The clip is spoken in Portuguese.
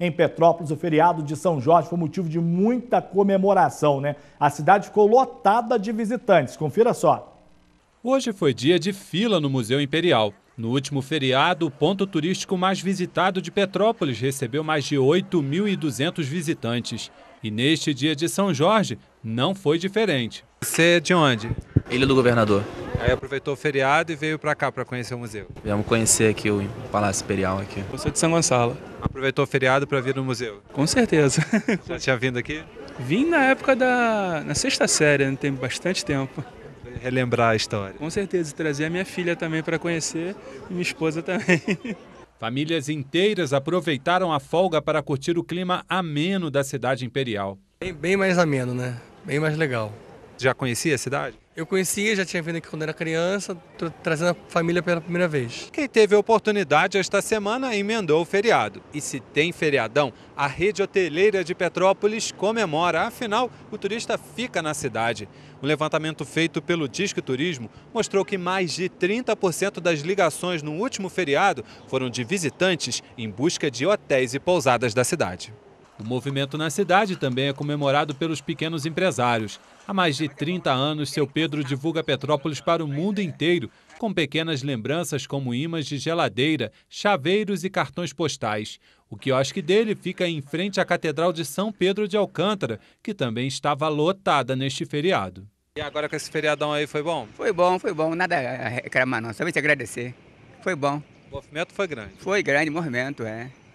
Em Petrópolis, o feriado de São Jorge foi motivo de muita comemoração, né? A cidade ficou lotada de visitantes. Confira só. Hoje foi dia de fila no Museu Imperial. No último feriado, o ponto turístico mais visitado de Petrópolis recebeu mais de 8.200 visitantes. E neste dia de São Jorge, não foi diferente. Você é de onde? Ele do governador. Aí aproveitou o feriado e veio para cá para conhecer o museu. Viemos conhecer aqui o Palácio Imperial aqui. Eu sou de São Gonçalo. Aproveitou o feriado para vir no museu? Com certeza. Já tinha vindo aqui? Vim na época da na sexta série, né? tem bastante tempo. Relembrar a história. Com certeza, trazer a minha filha também para conhecer e minha esposa também. Famílias inteiras aproveitaram a folga para curtir o clima ameno da cidade imperial. Bem, bem mais ameno, né? Bem mais legal. Já conhecia a cidade? Eu conhecia, já tinha vindo aqui quando era criança, trazendo a família pela primeira vez. Quem teve a oportunidade esta semana emendou o feriado. E se tem feriadão, a rede hoteleira de Petrópolis comemora. Afinal, o turista fica na cidade. Um levantamento feito pelo Disque Turismo mostrou que mais de 30% das ligações no último feriado foram de visitantes em busca de hotéis e pousadas da cidade. O movimento na cidade também é comemorado pelos pequenos empresários. Há mais de 30 anos, seu Pedro divulga Petrópolis para o mundo inteiro, com pequenas lembranças como imãs de geladeira, chaveiros e cartões postais. O quiosque dele fica em frente à Catedral de São Pedro de Alcântara, que também estava lotada neste feriado. E agora com esse feriadão aí foi bom? Foi bom, foi bom. Nada a reclamar não, te agradecer. Foi bom. O movimento foi grande. Foi grande, movimento, é.